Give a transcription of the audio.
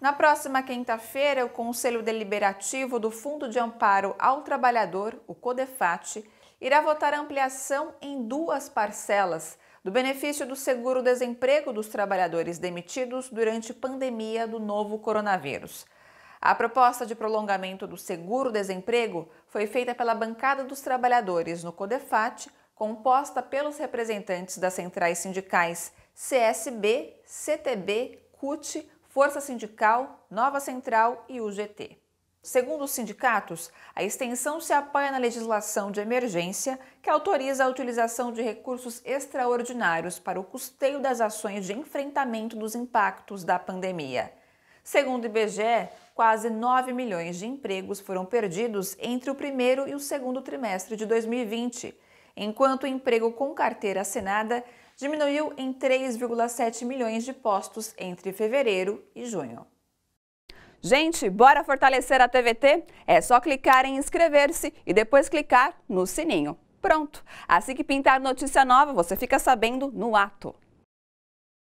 Na próxima quinta-feira, o Conselho Deliberativo do Fundo de Amparo ao Trabalhador, o CODEFAT, irá votar ampliação em duas parcelas do benefício do seguro-desemprego dos trabalhadores demitidos durante pandemia do novo coronavírus. A proposta de prolongamento do seguro-desemprego foi feita pela bancada dos trabalhadores no CODEFAT, composta pelos representantes das centrais sindicais CSB, CTB, CUT, Força Sindical, Nova Central e UGT. Segundo os sindicatos, a extensão se apoia na legislação de emergência, que autoriza a utilização de recursos extraordinários para o custeio das ações de enfrentamento dos impactos da pandemia. Segundo o IBGE, quase 9 milhões de empregos foram perdidos entre o primeiro e o segundo trimestre de 2020 enquanto o emprego com carteira assinada diminuiu em 3,7 milhões de postos entre fevereiro e junho. Gente, bora fortalecer a TVT? É só clicar em inscrever-se e depois clicar no sininho. Pronto! Assim que pintar notícia nova, você fica sabendo no ato.